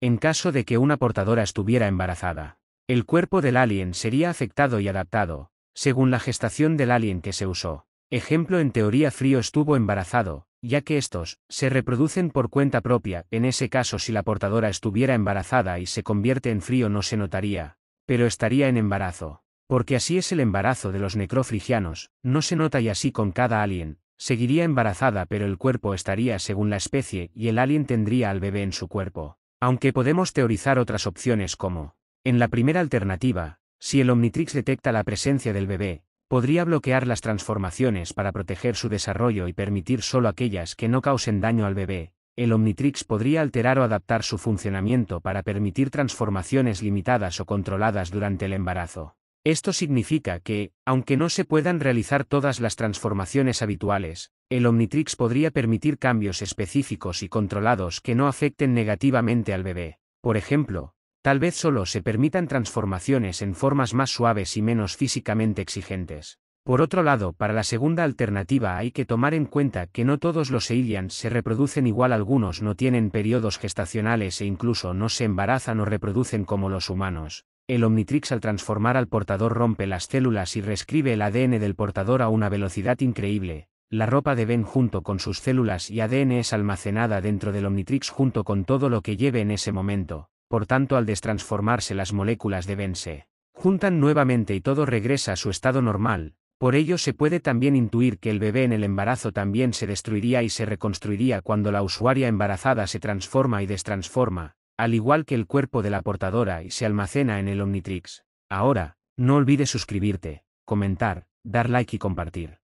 En caso de que una portadora estuviera embarazada, el cuerpo del alien sería afectado y adaptado, según la gestación del alien que se usó. Ejemplo en teoría frío estuvo embarazado, ya que estos se reproducen por cuenta propia, en ese caso si la portadora estuviera embarazada y se convierte en frío no se notaría, pero estaría en embarazo. Porque así es el embarazo de los necrofrigianos, no se nota y así con cada alien, seguiría embarazada pero el cuerpo estaría según la especie y el alien tendría al bebé en su cuerpo. Aunque podemos teorizar otras opciones como, en la primera alternativa, si el Omnitrix detecta la presencia del bebé, podría bloquear las transformaciones para proteger su desarrollo y permitir solo aquellas que no causen daño al bebé, el Omnitrix podría alterar o adaptar su funcionamiento para permitir transformaciones limitadas o controladas durante el embarazo. Esto significa que, aunque no se puedan realizar todas las transformaciones habituales, el Omnitrix podría permitir cambios específicos y controlados que no afecten negativamente al bebé. Por ejemplo, tal vez solo se permitan transformaciones en formas más suaves y menos físicamente exigentes. Por otro lado, para la segunda alternativa hay que tomar en cuenta que no todos los Eilians se reproducen igual algunos no tienen periodos gestacionales e incluso no se embarazan o reproducen como los humanos. El Omnitrix al transformar al portador rompe las células y reescribe el ADN del portador a una velocidad increíble, la ropa de Ben junto con sus células y ADN es almacenada dentro del Omnitrix junto con todo lo que lleve en ese momento, por tanto al destransformarse las moléculas de Ben se juntan nuevamente y todo regresa a su estado normal, por ello se puede también intuir que el bebé en el embarazo también se destruiría y se reconstruiría cuando la usuaria embarazada se transforma y destransforma, al igual que el cuerpo de la portadora y se almacena en el Omnitrix. Ahora, no olvides suscribirte, comentar, dar like y compartir.